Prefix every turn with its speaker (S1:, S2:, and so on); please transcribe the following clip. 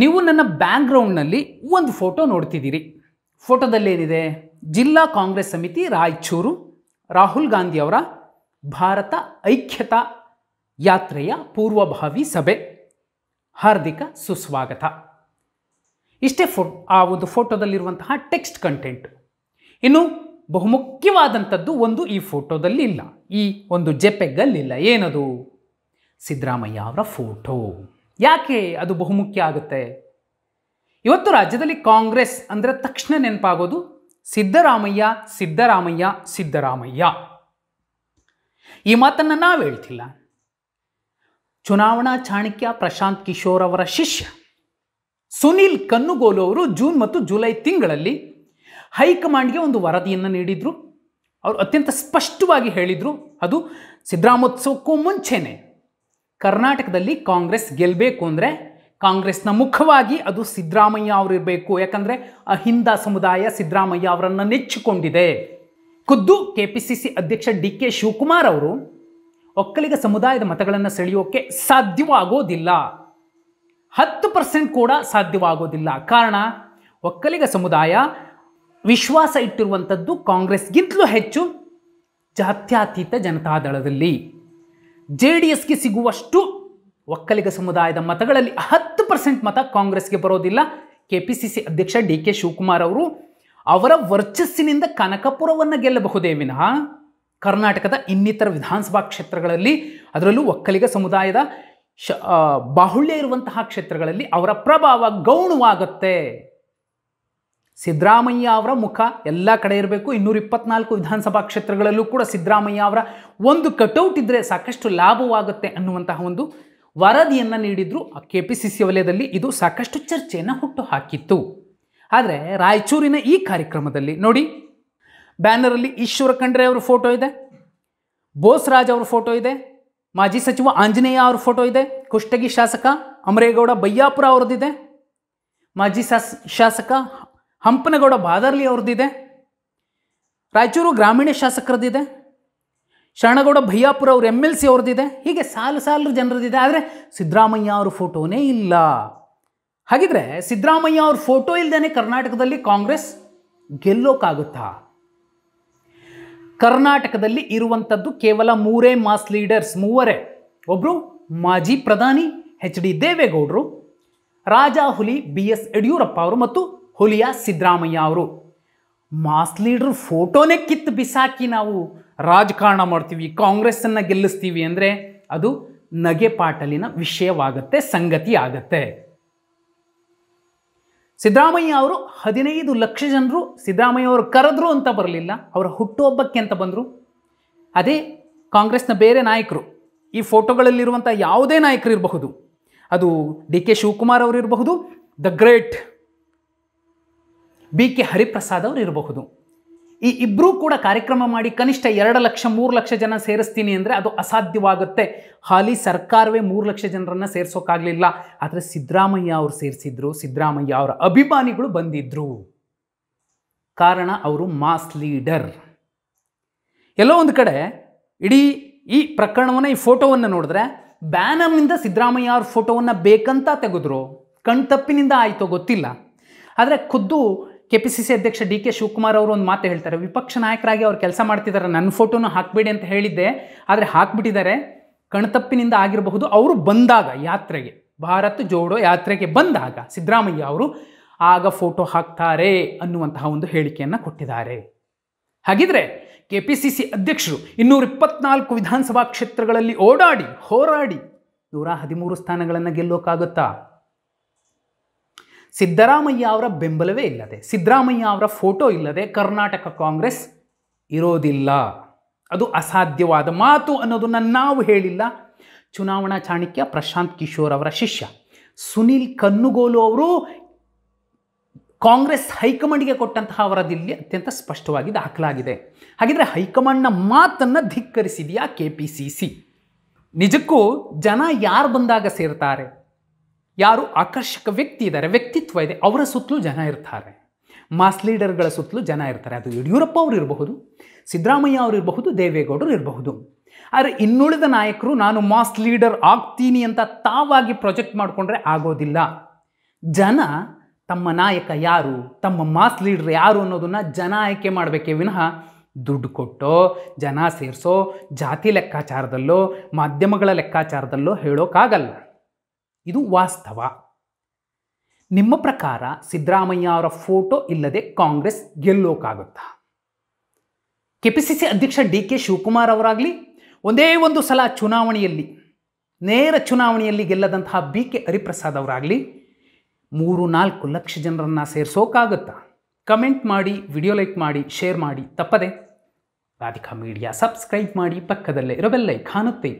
S1: ನೀವು ನನ್ನ ಬ್ಯಾಕ್ಗ್ರೌಂಡ್ನಲ್ಲಿ ಒಂದು ಫೋಟೋ ನೋಡ್ತಿದ್ದೀರಿ ಏನಿದೆ ಜಿಲ್ಲಾ ಕಾಂಗ್ರೆಸ್ ಸಮಿತಿ ರಾಯಚೂರು ರಾಹುಲ್ ಗಾಂಧಿ ಅವರ ಭಾರತ ಐಕ್ಯತಾ ಯಾತ್ರೆಯ ಪೂರ್ವಭಾವಿ ಸಭೆ ಹಾರ್ದಿಕ ಸುಸ್ವಾಗತ ಇಷ್ಟೇ ಫೋ ಆ ಒಂದು ಫೋಟೋದಲ್ಲಿರುವಂತಹ ಟೆಕ್ಸ್ಟ್ ಕಂಟೆಂಟ್ ಇನ್ನು ಬಹುಮುಖ್ಯವಾದಂಥದ್ದು ಒಂದು ಈ ಫೋಟೋದಲ್ಲಿ ಇಲ್ಲ ಈ ಒಂದು ಜೆಪೆಗ್ಗಲ್ಲಿಲ್ಲ ಏನದು ಸಿದ್ದರಾಮಯ್ಯ ಅವರ ಫೋಟೋ ಯಾಕೆ ಅದು ಬಹುಮುಖ್ಯ ಆಗುತ್ತೆ ಇವತ್ತು ರಾಜ್ಯದಲ್ಲಿ ಕಾಂಗ್ರೆಸ್ ಅಂದರೆ ತಕ್ಷಣ ನೆನಪಾಗೋದು ಸಿದ್ದರಾಮಯ್ಯ ಸಿದ್ದರಾಮಯ್ಯ ಸಿದ್ದರಾಮಯ್ಯ ಈ ಮಾತನ್ನು ನಾವು ಹೇಳ್ತಿಲ್ಲ ಚುನಾವಣಾ ಚಾಣಕ್ಯ ಪ್ರಶಾಂತ್ ಕಿಶೋರ್ ಅವರ ಶಿಷ್ಯ ಸುನೀಲ್ ಕನ್ನುಗೋಲು ಅವರು ಜೂನ್ ಮತ್ತು ಜುಲೈ ತಿಂಗಳಲ್ಲಿ ಹೈಕಮಾಂಡ್ಗೆ ಒಂದು ವರದಿಯನ್ನು ನೀಡಿದರು ಅವರು ಅತ್ಯಂತ ಸ್ಪಷ್ಟವಾಗಿ ಹೇಳಿದರು ಅದು ಸಿದ್ದರಾಮೋತ್ಸವಕ್ಕೂ ಮುಂಚೆನೇ ಕರ್ನಾಟಕದಲ್ಲಿ ಕಾಂಗ್ರೆಸ್ ಗೆಲ್ಲಬೇಕು ಅಂದರೆ ಕಾಂಗ್ರೆಸ್ನ ಮುಖವಾಗಿ ಅದು ಸಿದ್ದರಾಮಯ್ಯ ಇರಬೇಕು ಯಾಕಂದರೆ ಅಹಿಂದ ಸಮುದಾಯ ಸಿದ್ದರಾಮಯ್ಯ ಅವರನ್ನು ನೆಚ್ಚಿಕೊಂಡಿದೆ ಖುದ್ದು ಕೆ ಪಿ ಸಿ ಸಿ ಅಧ್ಯಕ್ಷ ಡಿ ಕೆ ಶಿವಕುಮಾರ್ ಅವರು ಒಕ್ಕಲಿಗ ಸಮುದಾಯದ ಮತಗಳನ್ನು ಸೆಳೆಯೋಕ್ಕೆ ಸಾಧ್ಯವಾಗೋದಿಲ್ಲ ಹತ್ತು ಪರ್ಸೆಂಟ್ ಕೂಡ ಸಾಧ್ಯವಾಗೋದಿಲ್ಲ ಕಾರಣ ಒಕ್ಕಲಿಗ ಸಮುದಾಯ ವಿಶ್ವಾಸ ಇಟ್ಟಿರುವಂಥದ್ದು ಕಾಂಗ್ರೆಸ್ಗಿಂತಲೂ ಹೆಚ್ಚು ಜಾತ್ಯಾತೀತ ಜನತಾದಳದಲ್ಲಿ ಜೆ ಡಿ ಎಸ್ಗೆ ಸಿಗುವಷ್ಟು ಒಕ್ಕಲಿಗ ಸಮುದಾಯದ ಮತಗಳಲ್ಲಿ ಹತ್ತು ಪರ್ಸೆಂಟ್ ಮತ ಕಾಂಗ್ರೆಸ್ಗೆ ಬರೋದಿಲ್ಲ ಕೆ ಪಿ ಸಿ ಸಿ ಅಧ್ಯಕ್ಷ ಡಿ ಕೆ ಶಿವಕುಮಾರ್ ಅವರು ಅವರ ವರ್ಚಸ್ಸಿನಿಂದ ಕನಕಪುರವನ್ನು ಗೆಲ್ಲಬಹುದೇ ವಿನಃ ಕರ್ನಾಟಕದ ಇನ್ನಿತರ ವಿಧಾನಸಭಾ ಕ್ಷೇತ್ರಗಳಲ್ಲಿ ಅದರಲ್ಲೂ ಒಕ್ಕಲಿಗ ಸಮುದಾಯದ ಶ ಬಾಹುಳ್ಯ ಇರುವಂತಹ ಕ್ಷೇತ್ರಗಳಲ್ಲಿ ಅವರ ಪ್ರಭಾವ ಗೌಣವಾಗತ್ತೆ ಸಿದ್ದರಾಮಯ್ಯ ಅವರ ಮುಖ ಎಲ್ಲ ಕಡೆ ಇರಬೇಕು ಇನ್ನೂರ ಇಪ್ಪತ್ನಾಲ್ಕು ವಿಧಾನಸಭಾ ಕ್ಷೇತ್ರಗಳಲ್ಲೂ ಕೂಡ ಸಿದ್ದರಾಮಯ್ಯ ಅವರ ಒಂದು ಕಟೌಟ್ ಇದ್ದರೆ ಸಾಕಷ್ಟು ಲಾಭವಾಗುತ್ತೆ ಅನ್ನುವಂತಹ ಒಂದು ವರದಿಯನ್ನು ನೀಡಿದ್ರು ಕೆ ಪಿ ಸಿ ಸಿ ವಲಯದಲ್ಲಿ ಇದು ಸಾಕಷ್ಟು ಚರ್ಚೆಯನ್ನು ಹುಟ್ಟು ಹಾಕಿತ್ತು ಆದರೆ ರಾಯಚೂರಿನ ಈ ಕಾರ್ಯಕ್ರಮದಲ್ಲಿ ನೋಡಿ ಬ್ಯಾನರಲ್ಲಿ ಈಶ್ವರ ಖಂಡ್ರೆ ಅವರ ಫೋಟೋ ಇದೆ ಬೋಸ್ರಾಜ್ ಅವರ ಫೋಟೋ ಇದೆ ಮಾಜಿ ಸಚಿವ ಆಂಜನೇಯ ಅವರ ಫೋಟೋ ಇದೆ ಕುಷ್ಟಗಿ ಶಾಸಕ ಅಮರೇಗೌಡ ಬಯ್ಯಾಪುರ ಅವರದಿದೆ ಮಾಜಿ ಶಾಸಕ ಹಂಪನಗೌಡ ಬಾದರ್ಲಿ ಅವ್ರದ್ದಿದೆ ರಾಯಚೂರು ಗ್ರಾಮೀಣ ಶಾಸಕರದ್ದಿದೆ ಶರಣಗೌಡ ಭಯ್ಯಾಪುರ ಅವ್ರ ಎಮ್ ಎಲ್ ಸಿ ಅವ್ರದ್ದಿದೆ ಹೀಗೆ ಸಾಲು ಸಾಲು ಜನರದ್ದಿದೆ ಆದರೆ ಸಿದ್ದರಾಮಯ್ಯ ಅವ್ರ ಫೋಟೋನೇ ಇಲ್ಲ ಹಾಗಿದ್ರೆ ಸಿದ್ದರಾಮಯ್ಯ ಅವ್ರ ಫೋಟೋ ಇಲ್ಲದೇ ಕರ್ನಾಟಕದಲ್ಲಿ ಕಾಂಗ್ರೆಸ್ ಗೆಲ್ಲೋಕ್ಕಾಗುತ್ತಾ ಕರ್ನಾಟಕದಲ್ಲಿ ಇರುವಂಥದ್ದು ಕೇವಲ ಮೂರೇ ಮಾಸ್ ಲೀಡರ್ಸ್ ಮೂವರೇ ಒಬ್ಬರು ಮಾಜಿ ಪ್ರಧಾನಿ ಎಚ್ ಡಿ ದೇವೇಗೌಡರು ರಾಜಾಹುಲಿ ಬಿ ಎಸ್ ಯಡಿಯೂರಪ್ಪ ಅವರು ಮತ್ತು ಹುಲಿಯ ಸಿದ್ದರಾಮಯ್ಯ ಅವರು ಮಾಸ್ ಲೀಡ್ರ್ ಫೋಟೋನೇ ಕಿತ್ತು ಬಿಸಾಕಿ ನಾವು ರಾಜಕಾರಣ ಮಾಡ್ತೀವಿ ಕಾಂಗ್ರೆಸ್ಸನ್ನು ಗೆಲ್ಲಿಸ್ತೀವಿ ಅಂದರೆ ಅದು ನಗೆ ಪಾಟಲಿನ ವಿಷಯವಾಗತ್ತೆ ಸಂಗತಿ ಆಗತ್ತೆ ಸಿದ್ದರಾಮಯ್ಯ ಅವರು ಹದಿನೈದು ಲಕ್ಷ ಜನರು ಸಿದ್ದರಾಮಯ್ಯ ಅವರು ಕರೆದ್ರು ಅಂತ ಬರಲಿಲ್ಲ ಅವರ ಹುಟ್ಟುಹಬ್ಬಕ್ಕೆ ಅಂತ ಬಂದರು ಅದೇ ಕಾಂಗ್ರೆಸ್ನ ಬೇರೆ ನಾಯಕರು ಈ ಫೋಟೋಗಳಲ್ಲಿರುವಂಥ ಯಾವುದೇ ನಾಯಕರು ಇರಬಹುದು ಅದು ಡಿ ಕೆ ಶಿವಕುಮಾರ್ ಅವರು ಇರಬಹುದು the great B K Hariprasad ಅವರು ಇರಬಹುದು ಈ ಇಬ್ಬರೂ ಕೂಡ ಕಾರ್ಯಕ್ರಮ ಮಾಡಿ ಕನಿಷ್ಠ ಎರಡು ಲಕ್ಷ ಮೂರು ಲಕ್ಷ ಜನ ಸೇರಿಸ್ತೀನಿ ಅಂದರೆ ಅದು ಅಸಾಧ್ಯವಾಗುತ್ತೆ ಹಾಲಿ ಸರ್ಕಾರವೇ ಮೂರು ಲಕ್ಷ ಜನರನ್ನು ಸೇರಿಸೋಕ್ಕಾಗಲಿಲ್ಲ ಆದರೆ ಸಿದ್ದರಾಮಯ್ಯ ಅವರು ಸೇರಿಸಿದ್ರು ಸಿದ್ದರಾಮಯ್ಯ ಅವರ ಅಭಿಮಾನಿಗಳು ಬಂದಿದ್ರು ಕಾರಣ ಅವರು ಮಾಸ್ ಲೀಡರ್ ಎಲ್ಲೋ ಒಂದು ಕಡೆ ಇಡೀ ಈ ಪ್ರಕರಣವನ್ನು ಈ ಫೋಟೋವನ್ನು ನೋಡಿದ್ರೆ ಬ್ಯಾನರ್ನಿಂದ ಸಿದ್ದರಾಮಯ್ಯ ಅವ್ರ ಫೋಟೋವನ್ನು ಬೇಕಂತ ತೆಗೆದ್ರು ಕಣ್ತಪ್ಪಿನಿಂದ ಆಯಿತು ಗೊತ್ತಿಲ್ಲ ಆದರೆ ಖುದ್ದು ಕೆ ಪಿ ಸಿ ಸಿ ಅಧ್ಯಕ್ಷ ಡಿ ಕೆ ಶಿವಕುಮಾರ್ ಅವರು ಒಂದು ಮಾತು ಹೇಳ್ತಾರೆ ವಿಪಕ್ಷ ನಾಯಕರಾಗಿ ಅವ್ರು ಕೆಲಸ ಮಾಡ್ತಿದ್ದಾರೆ ನನ್ನ ಫೋಟೋನು ಹಾಕಬೇಡಿ ಅಂತ ಹೇಳಿದ್ದೆ ಆದರೆ ಹಾಕ್ಬಿಟ್ಟಿದ್ದಾರೆ ಕಣ್ತಪ್ಪಿನಿಂದ ಆಗಿರಬಹುದು ಅವರು ಬಂದಾಗ ಯಾತ್ರೆಗೆ ಭಾರತ್ ಜೋಡೋ ಯಾತ್ರೆಗೆ ಬಂದಾಗ ಸಿದ್ದರಾಮಯ್ಯ ಅವರು ಆಗ ಫೋಟೋ ಹಾಕ್ತಾರೆ ಅನ್ನುವಂತಹ ಒಂದು ಹೇಳಿಕೆಯನ್ನು ಕೊಟ್ಟಿದ್ದಾರೆ ಹಾಗಿದ್ರೆ ಕೆ ಪಿ ಸಿ ಸಿ ಅಧ್ಯಕ್ಷರು ಇನ್ನೂರ ಇಪ್ಪತ್ನಾಲ್ಕು ವಿಧಾನಸಭಾ ಕ್ಷೇತ್ರಗಳಲ್ಲಿ ಓಡಾಡಿ ಹೋರಾಡಿ ನೂರ ಹದಿಮೂರು ಸ್ಥಾನಗಳನ್ನು ಗೆಲ್ಲೋಕ್ಕಾಗುತ್ತಾ ಸಿದ್ದರಾಮಯ್ಯ ಅವರ ಬೆಂಬಲವೇ ಇಲ್ಲದೆ ಸಿದ್ದರಾಮಯ್ಯ ಅವರ ಫೋಟೋ ಇಲ್ಲದೆ ಕರ್ನಾಟಕ ಕಾಂಗ್ರೆಸ್ ಇರೋದಿಲ್ಲ ಅದು ಅಸಾಧ್ಯವಾದ ಮಾತು ಅನ್ನೋದನ್ನು ನಾವು ಹೇಳಿಲ್ಲ ಚುನಾವಣಾ ಚಾಣಕ್ಯ ಪ್ರಶಾಂತ್ ಕಿಶೋರ್ ಅವರ ಶಿಷ್ಯ ಸುನಿಲ್ ಕನ್ನುಗೋಲು ಅವರು ಕಾಂಗ್ರೆಸ್ ಹೈಕಮಾಂಡ್ಗೆ ಕೊಟ್ಟಂತಹ ವರದಿಯಲ್ಲಿ ಅತ್ಯಂತ ಸ್ಪಷ್ಟವಾಗಿ ದಾಖಲಾಗಿದೆ ಹಾಗಿದ್ರೆ ಹೈಕಮಾಂಡ್ನ ಮಾತನ್ನು ಧಿಕ್ಕರಿಸಿದೆಯಾ ಕೆ ಪಿ ಸಿ ಸಿ ನಿಜಕ್ಕೂ ಜನ ಯಾರು ಬಂದಾಗ ಸೇರ್ತಾರೆ ಯಾರು ಆಕರ್ಷಕ ವ್ಯಕ್ತಿ ಇದ್ದಾರೆ ವ್ಯಕ್ತಿತ್ವ ಇದೆ ಅವರ ಸುತ್ತಲೂ ಜನ ಇರ್ತಾರೆ ಮಾಸ್ ಲೀಡರ್ಗಳ ಸುತ್ತಲೂ ಜನ ಇರ್ತಾರೆ ಅದು ಯಡಿಯೂರಪ್ಪ ಅವರು ಇರಬಹುದು ಸಿದ್ದರಾಮಯ್ಯ ಅವರು ಇರಬಹುದು ದೇವೇಗೌಡರು ಇರಬಹುದು ಆದರೆ ಇನ್ನುಳಿದ ನಾಯಕರು ನಾನು ಮಾಸ್ ಲೀಡರ್ ಆಗ್ತೀನಿ ಅಂತ ತಾವಾಗಿ ಪ್ರೊಜೆಕ್ಟ್ ಮಾಡಿಕೊಂಡ್ರೆ ಆಗೋದಿಲ್ಲ ಜನ ತಮ್ಮ ನಾಯಕ ಯಾರು ತಮ್ಮ ಮಾಸ್ ಲೀಡರ್ ಯಾರು ಅನ್ನೋದನ್ನು ಜನ ಆಯ್ಕೆ ಮಾಡಬೇಕೇ ವಿನಃ ದುಡ್ಡು ಕೊಟ್ಟೋ ಜನ ಸೇರಿಸೋ ಜಾತಿ ಲೆಕ್ಕಾಚಾರದಲ್ಲೋ ಮಾಧ್ಯಮಗಳ ಲೆಕ್ಕಾಚಾರದಲ್ಲೋ ಹೇಳೋಕ್ಕಾಗಲ್ಲ ಇದು ವಾಸ್ತವ ನಿಮ್ಮ ಪ್ರಕಾರ ಸಿದ್ದರಾಮಯ್ಯ ಅವರ ಫೋಟೋ ಇಲ್ಲದೆ ಕಾಂಗ್ರೆಸ್ ಗೆಲ್ಲೋಕ್ಕಾಗುತ್ತಾ ಕೆ ಪಿ ಸಿ ಸಿ ಅಧ್ಯಕ್ಷ ಡಿ ಕೆ ಶಿವಕುಮಾರ್ ಅವರಾಗಲಿ ಒಂದೇ ಒಂದು ಸಲ ಚುನಾವಣೆಯಲ್ಲಿ ನೇರ ಚುನಾವಣೆಯಲ್ಲಿ ಗೆಲ್ಲದಂತಹ ಬಿ ಕೆ ಹರಿಪ್ರಸಾದ್ ಅವರಾಗಲಿ ಮೂರು ನಾಲ್ಕು ಲಕ್ಷ ಜನರನ್ನು ಸೇರಿಸೋಕಾಗುತ್ತಾ ಕಮೆಂಟ್ ಮಾಡಿ ವಿಡಿಯೋ ಲೈಕ್ ಮಾಡಿ ಶೇರ್ ಮಾಡಿ ತಪ್ಪದೆ ರಾಧಿಕಾ ಮೀಡಿಯಾ ಸಬ್ಸ್ಕ್ರೈಬ್ ಮಾಡಿ ಪಕ್ಕದಲ್ಲೇ ಇರೋ ಕಾಣುತ್ತೆ